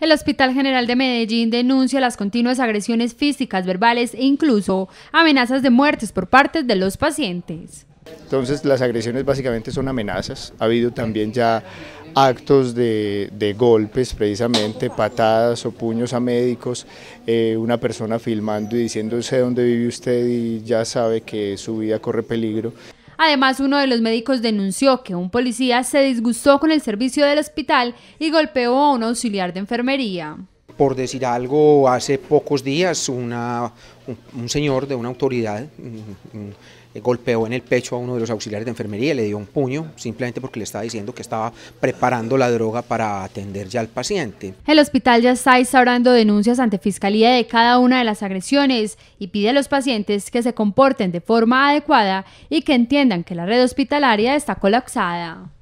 El Hospital General de Medellín denuncia las continuas agresiones físicas, verbales e incluso amenazas de muertes por parte de los pacientes. Entonces las agresiones básicamente son amenazas, ha habido también ya actos de, golpes precisamente, patadas o puños a médicos, eh, una persona filmando y diciéndose dónde vive usted y ya sabe que su vida corre peligro. Además, uno de los médicos denunció que un policía se disgustó con el servicio del hospital y golpeó a un auxiliar de enfermería por decir algo, hace pocos días un, señor de una autoridad mm, mm, eh, golpeó en el pecho a uno de los auxiliares de enfermería, le dio un puño, simplemente porque le estaba diciendo que estaba preparando la droga para atender ya al paciente. El hospital ya está instaurando denuncias ante fiscalía de cada una de las agresiones y pide a los pacientes que se comporten de forma adecuada y que entiendan que la red hospitalaria está colapsada.